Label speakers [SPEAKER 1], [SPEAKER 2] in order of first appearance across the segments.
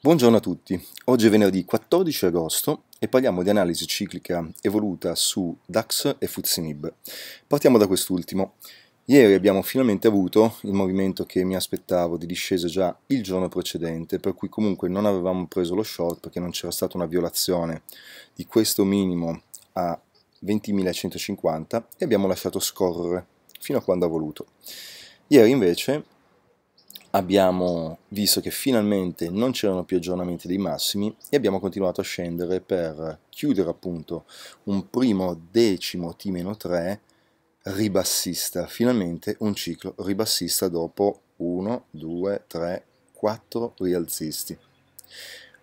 [SPEAKER 1] Buongiorno a tutti, oggi è venerdì 14 agosto e parliamo di analisi ciclica evoluta su DAX e FTSE Partiamo da quest'ultimo. Ieri abbiamo finalmente avuto il movimento che mi aspettavo di discesa già il giorno precedente, per cui comunque non avevamo preso lo short perché non c'era stata una violazione di questo minimo a 20.150 e abbiamo lasciato scorrere fino a quando ha voluto. Ieri invece abbiamo visto che finalmente non c'erano più aggiornamenti dei massimi e abbiamo continuato a scendere per chiudere appunto un primo decimo T-3 ribassista, finalmente un ciclo ribassista dopo 1, 2, 3, 4 rialzisti.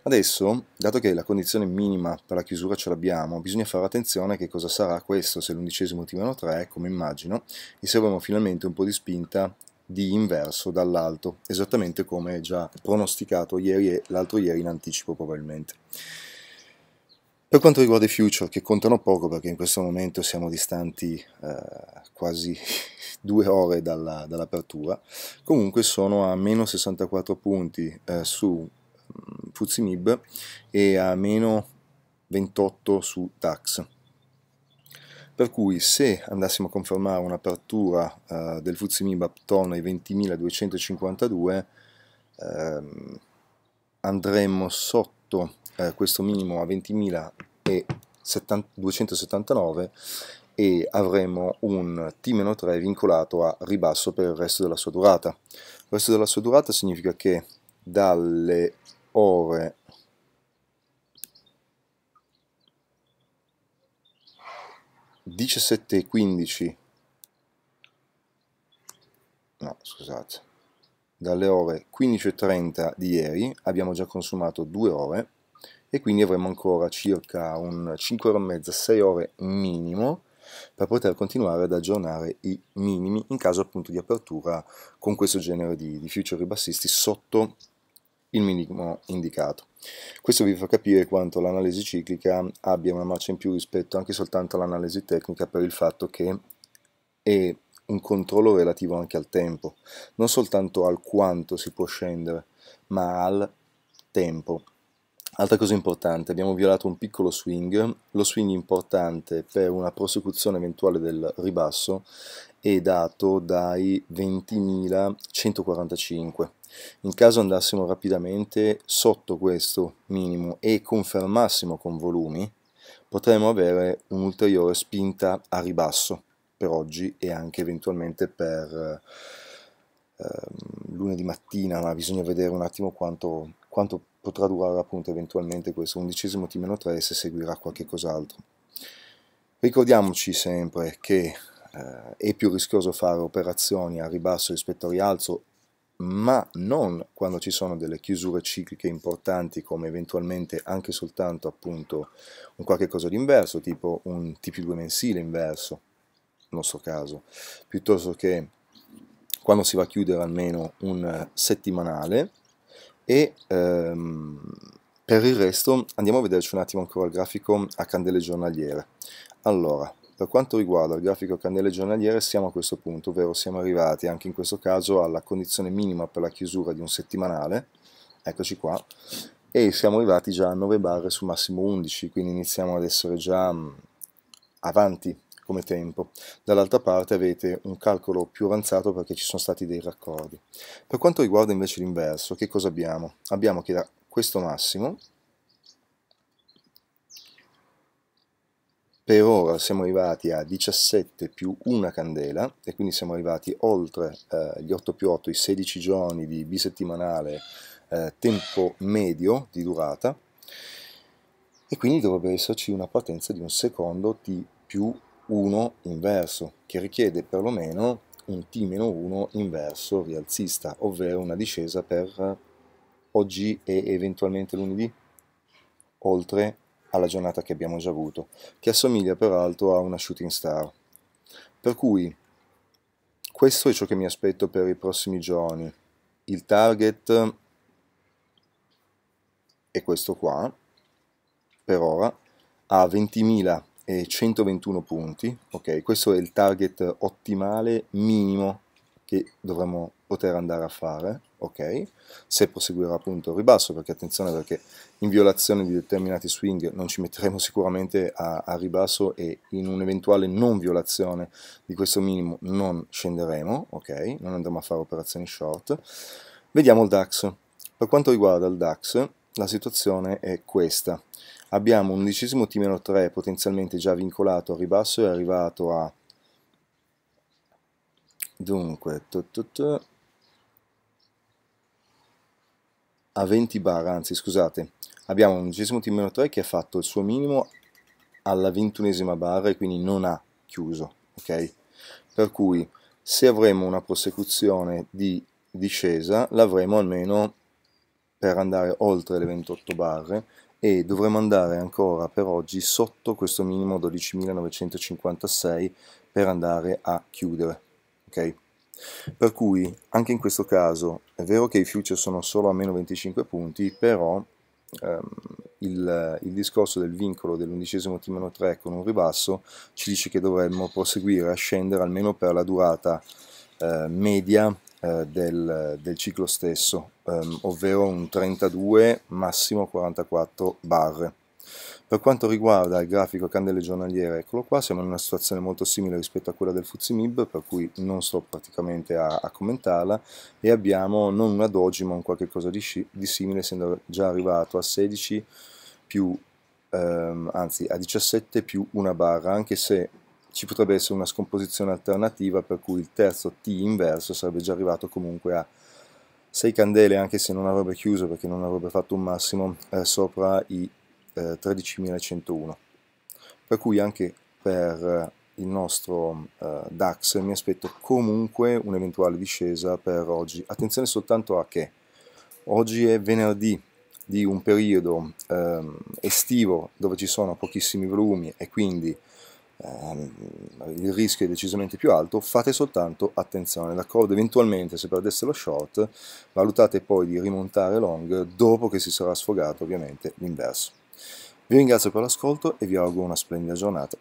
[SPEAKER 1] Adesso, dato che la condizione minima per la chiusura ce l'abbiamo, bisogna fare attenzione a che cosa sarà questo, se l'undicesimo T-3, come immagino, e se avremo finalmente un po' di spinta di inverso dall'alto, esattamente come già pronosticato ieri e l'altro ieri in anticipo probabilmente. Per quanto riguarda i future, che contano poco perché in questo momento siamo distanti eh, quasi due ore dalla, dall'apertura, comunque sono a meno 64 punti eh, su mm, Mib e a meno 28 su TAX. Per cui se andassimo a confermare un'apertura eh, del Fuzimib attorno ai 20.252, ehm, andremmo sotto eh, questo minimo a 20.279 e avremo un T-3 vincolato a ribasso per il resto della sua durata. Il resto della sua durata significa che dalle ore 17.15, no scusate dalle ore 15.30 di ieri abbiamo già consumato 2 ore e quindi avremo ancora circa un 5 ore e mezza 6 ore minimo per poter continuare ad aggiornare i minimi in caso appunto di apertura con questo genere di, di future ribassisti sotto il minimo indicato. Questo vi fa capire quanto l'analisi ciclica abbia una marcia in più rispetto anche soltanto all'analisi tecnica per il fatto che è un controllo relativo anche al tempo, non soltanto al quanto si può scendere, ma al tempo. Altra cosa importante, abbiamo violato un piccolo swing, lo swing importante per una prosecuzione eventuale del ribasso è dato dai 20.145 in caso andassimo rapidamente sotto questo minimo e confermassimo con volumi, potremmo avere un'ulteriore spinta a ribasso per oggi e anche eventualmente per eh, lunedì mattina, ma bisogna vedere un attimo quanto, quanto potrà durare appunto eventualmente questo undicesimo T-3 se seguirà qualche cos'altro. Ricordiamoci sempre che eh, è più rischioso fare operazioni a ribasso rispetto a rialzo ma non quando ci sono delle chiusure cicliche importanti come eventualmente anche soltanto appunto un qualche cosa di inverso, tipo un TP2 mensile inverso, nel nostro caso, piuttosto che quando si va a chiudere almeno un eh, settimanale e ehm, per il resto andiamo a vederci un attimo ancora il grafico a candele giornaliere. Allora, per quanto riguarda il grafico candele giornaliere siamo a questo punto, ovvero siamo arrivati anche in questo caso alla condizione minima per la chiusura di un settimanale, eccoci qua, e siamo arrivati già a 9 barre su massimo 11, quindi iniziamo ad essere già mm, avanti come tempo. Dall'altra parte avete un calcolo più avanzato perché ci sono stati dei raccordi. Per quanto riguarda invece l'inverso, che cosa abbiamo? Abbiamo che da questo massimo Per ora siamo arrivati a 17 più una candela e quindi siamo arrivati oltre eh, gli 8 più 8, i 16 giorni di bisettimanale eh, tempo medio di durata e quindi dovrebbe esserci una partenza di un secondo t più 1 inverso che richiede perlomeno un t-1 inverso rialzista, ovvero una discesa per oggi e eventualmente lunedì oltre alla giornata che abbiamo già avuto, che assomiglia peraltro a una shooting star. Per cui questo è ciò che mi aspetto per i prossimi giorni. Il target è questo qua, per ora, a 20.121 punti. Ok, questo è il target ottimale minimo che dovremmo poter andare a fare ok, se proseguirà appunto il ribasso, perché attenzione perché in violazione di determinati swing non ci metteremo sicuramente a, a ribasso e in un'eventuale non violazione di questo minimo non scenderemo, ok, non andremo a fare operazioni short. Vediamo il DAX. Per quanto riguarda il DAX, la situazione è questa. Abbiamo un undicesimo T-3 potenzialmente già vincolato al ribasso, è arrivato a... Dunque, tut tut a 20 bar, anzi scusate, abbiamo un undicesimo team meno 3 che ha fatto il suo minimo alla ventunesima barra e quindi non ha chiuso, ok? Per cui se avremo una prosecuzione di discesa l'avremo almeno per andare oltre le 28 barre e dovremo andare ancora per oggi sotto questo minimo 12.956 per andare a chiudere, ok? Per cui anche in questo caso è vero che i future sono solo a meno 25 punti, però ehm, il, il, discorso del vincolo dell'undicesimo T-3 con un ribasso ci dice che dovremmo proseguire a scendere almeno per la durata eh, media eh, del, del, ciclo stesso, ehm, ovvero un 32 massimo 44 barre. Per quanto riguarda il grafico candele giornaliere, eccolo qua, siamo in una situazione molto simile rispetto a quella del Fuzimib, per cui non sto praticamente a, a commentarla, e abbiamo non una doji ma un qualche cosa di, di simile, essendo già arrivato a 16 più, ehm, anzi a 17 più una barra, anche se ci potrebbe essere una scomposizione alternativa per cui il terzo T inverso sarebbe già arrivato comunque a 6 candele anche se non avrebbe chiuso perché non avrebbe fatto un massimo eh, sopra i 13101. Per cui anche per eh, il nostro eh, DAX mi aspetto comunque un'eventuale discesa per oggi. Attenzione soltanto a che oggi è venerdì di un periodo ehm, estivo dove ci sono pochissimi volumi e quindi ehm, il rischio è decisamente più alto, fate soltanto attenzione, d'accordo? Eventualmente se perdesse lo short valutate poi di rimontare long dopo che si sarà sfogato ovviamente l'inverso. Vi ringrazio per l'ascolto e vi auguro una splendida giornata.